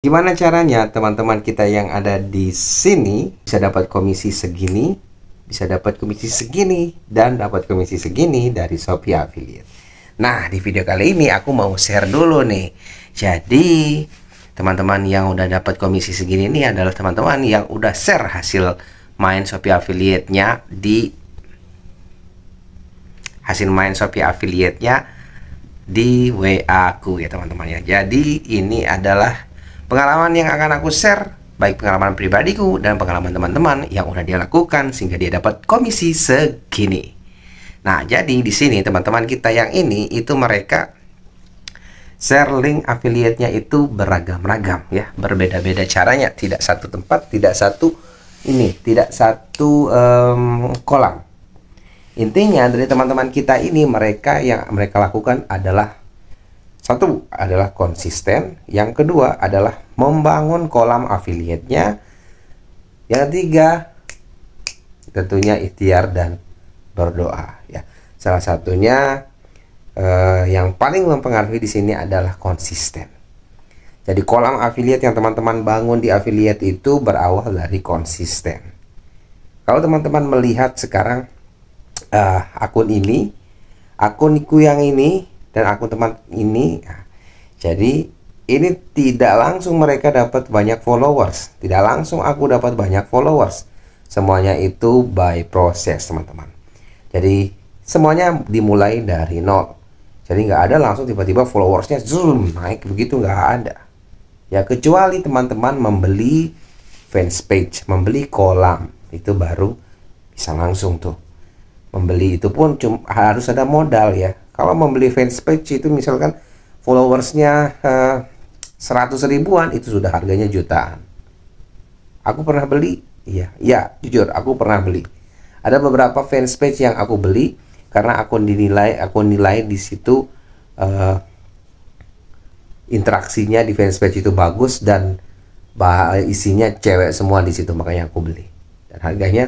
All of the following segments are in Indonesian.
Gimana caranya teman-teman kita yang ada di sini bisa dapat komisi segini, bisa dapat komisi segini, dan dapat komisi segini dari Shopee Affiliate. Nah, di video kali ini aku mau share dulu nih. Jadi, teman-teman yang udah dapat komisi segini ini adalah teman-teman yang udah share hasil main Shopee Affiliate-nya di hasil main Shopee Affiliate-nya di WA aku ya teman-teman ya. Jadi, ini adalah Pengalaman yang akan aku share, baik pengalaman pribadiku dan pengalaman teman-teman yang udah dia lakukan sehingga dia dapat komisi segini. Nah, jadi di sini teman-teman kita yang ini itu mereka share link affiliate-nya itu beragam-ragam ya, berbeda-beda caranya, tidak satu tempat, tidak satu ini, tidak satu um, kolam. Intinya dari teman-teman kita ini mereka yang mereka lakukan adalah satu adalah konsisten, yang kedua adalah membangun kolam afiliatnya, nya yang ketiga tentunya ikhtiar dan berdoa ya. Salah satunya eh, yang paling mempengaruhi di sini adalah konsisten. Jadi kolam afiliat yang teman-teman bangun di afiliat itu berawal dari konsisten. Kalau teman-teman melihat sekarang eh, akun ini, akunku yang ini dan akun teman ini nah, jadi ini tidak langsung mereka dapat banyak followers tidak langsung aku dapat banyak followers semuanya itu by process teman-teman jadi semuanya dimulai dari nol jadi nggak ada langsung tiba-tiba followersnya zoom naik begitu nggak ada ya kecuali teman-teman membeli fans page membeli kolam itu baru bisa langsung tuh membeli itu pun cuma harus ada modal ya kalau membeli fanspage itu misalkan followersnya eh, seratus eh, ribuan itu sudah harganya jutaan aku pernah beli iya ya jujur aku pernah beli ada beberapa fanspage yang aku beli karena aku dinilai aku nilai di situ uh, interaksinya di fanspage itu bagus dan bah isinya cewek semua di situ makanya aku beli dan harganya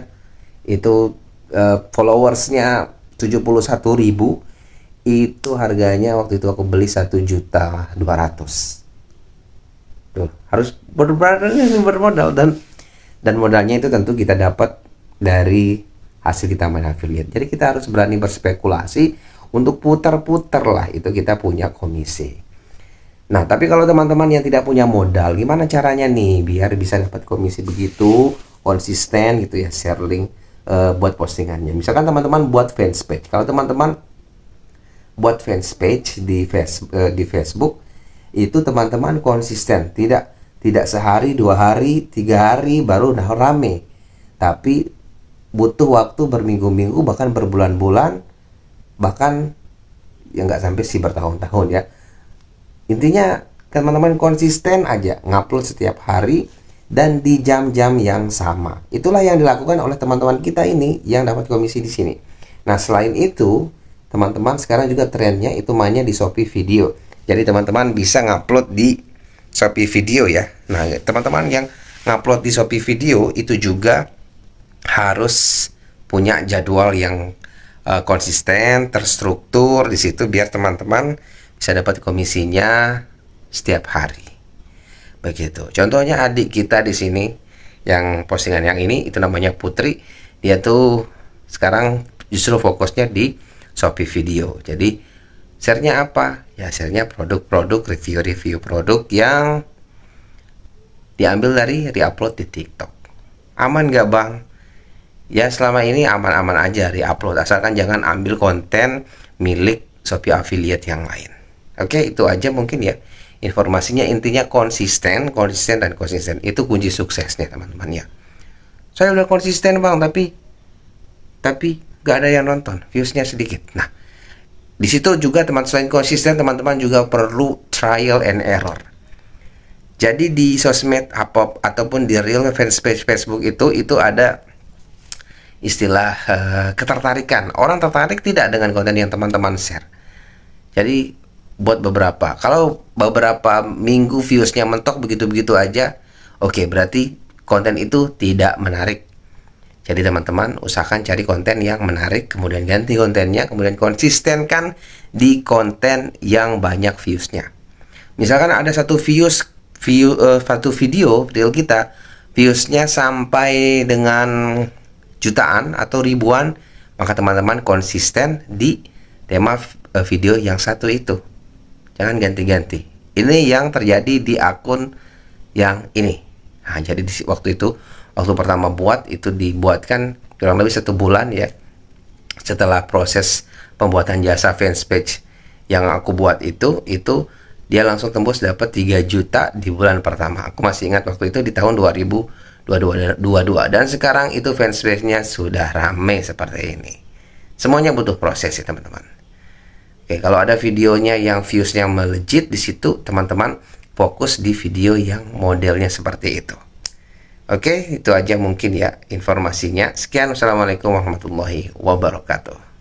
itu uh, followersnya 71 ribu itu harganya waktu itu aku beli satu juta dua ratus tuh harus berbadan bermodal dan dan modalnya itu tentu kita dapat dari hasil kita main affiliate jadi kita harus berani berspekulasi untuk putar-putar lah itu kita punya komisi nah tapi kalau teman-teman yang tidak punya modal gimana caranya nih biar bisa dapat komisi begitu konsisten gitu ya share link uh, buat postingannya misalkan teman-teman buat fanspage kalau teman-teman buat fans page di face, eh, di Facebook itu teman-teman konsisten tidak tidak sehari dua hari tiga hari baru nah rame tapi butuh waktu berminggu-minggu bahkan berbulan-bulan bahkan yang nggak sampai sih bertahun-tahun ya intinya teman-teman konsisten aja ngupload setiap hari dan di jam-jam yang sama itulah yang dilakukan oleh teman-teman kita ini yang dapat komisi di sini nah selain itu teman-teman sekarang juga trennya itu mainnya di Shopee Video jadi teman-teman bisa ngupload di Shopee Video ya nah teman-teman yang ngupload di Shopee Video itu juga harus punya jadwal yang uh, konsisten terstruktur di situ biar teman-teman bisa dapat komisinya setiap hari begitu contohnya adik kita di sini yang postingan yang ini itu namanya Putri dia tuh sekarang justru fokusnya di Shopee Video. Jadi share-nya apa? Ya share-nya produk-produk, review-review produk yang diambil dari reupload di TikTok. Aman nggak bang? Ya selama ini aman-aman aja reupload asalkan jangan ambil konten milik Shopee affiliate yang lain. Oke itu aja mungkin ya informasinya intinya konsisten, konsisten dan konsisten itu kunci suksesnya teman-teman ya. Saya udah konsisten bang tapi tapi gak ada yang nonton viewsnya sedikit nah di situ juga teman selain konsisten teman-teman juga perlu trial and error jadi di sosmed apa ataupun di real fanspage Facebook itu itu ada istilah uh, ketertarikan orang tertarik tidak dengan konten yang teman-teman share jadi buat beberapa kalau beberapa minggu viewsnya mentok begitu-begitu aja oke okay, berarti konten itu tidak menarik jadi teman-teman usahakan cari konten yang menarik, kemudian ganti kontennya, kemudian konsistenkan di konten yang banyak viewsnya. Misalkan ada satu views, view, uh, satu video deal kita, viewsnya sampai dengan jutaan atau ribuan, maka teman-teman konsisten di tema eh, video yang satu itu. Jangan ganti-ganti. Ini yang terjadi di akun yang ini. Nah, jadi di waktu itu waktu pertama buat itu dibuatkan kurang lebih satu bulan ya setelah proses pembuatan jasa fanspage yang aku buat itu itu dia langsung tembus dapat 3 juta di bulan pertama aku masih ingat waktu itu di tahun 2022 dan sekarang itu fanspage-nya sudah rame seperti ini semuanya butuh proses ya teman-teman Oke, kalau ada videonya yang viewsnya melejit di situ, teman-teman fokus di video yang modelnya seperti itu. Oke, itu aja mungkin ya informasinya. Sekian, wassalamualaikum warahmatullahi wabarakatuh.